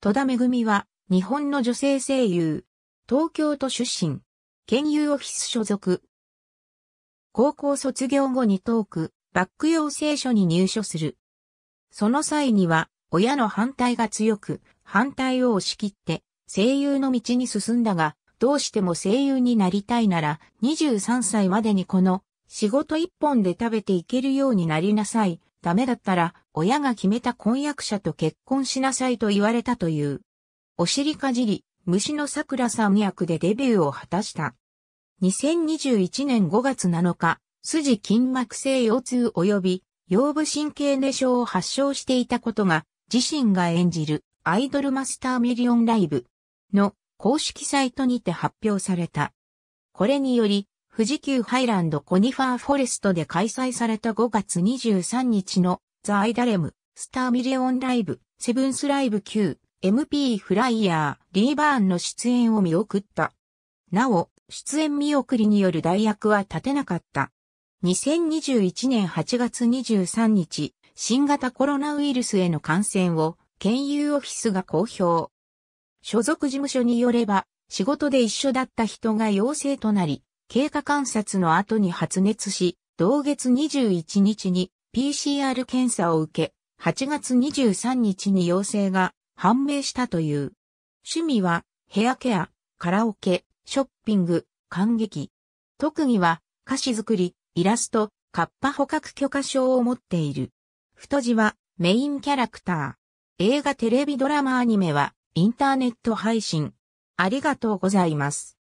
戸田恵は、日本の女性声優。東京都出身。県有オフィス所属。高校卒業後にーク、バック養成所に入所する。その際には、親の反対が強く、反対を押し切って、声優の道に進んだが、どうしても声優になりたいなら、23歳までにこの、仕事一本で食べていけるようになりなさい。ダメだったら、親が決めた婚約者と結婚しなさいと言われたという。お尻かじり、虫の桜さん役でデビューを果たした。2021年5月7日、筋筋膜性腰痛及び腰部神経根症を発症していたことが、自身が演じるアイドルマスターミリオンライブの公式サイトにて発表された。これにより、富士急ハイランドコニファーフォレストで開催された5月23日のザ・アイダレム、スターミリオンライブ、セブンスライブ Q、MP フライヤー、リーバーンの出演を見送った。なお、出演見送りによる代役は立てなかった。2021年8月23日、新型コロナウイルスへの感染を、県有オフィスが公表。所属事務所によれば、仕事で一緒だった人が陽性となり、経過観察の後に発熱し、同月21日に PCR 検査を受け、8月23日に陽性が判明したという。趣味はヘアケア、カラオケ、ショッピング、感激。特技は歌詞作り、イラスト、カッパ捕獲許可証を持っている。太字はメインキャラクター。映画テレビドラマアニメはインターネット配信。ありがとうございます。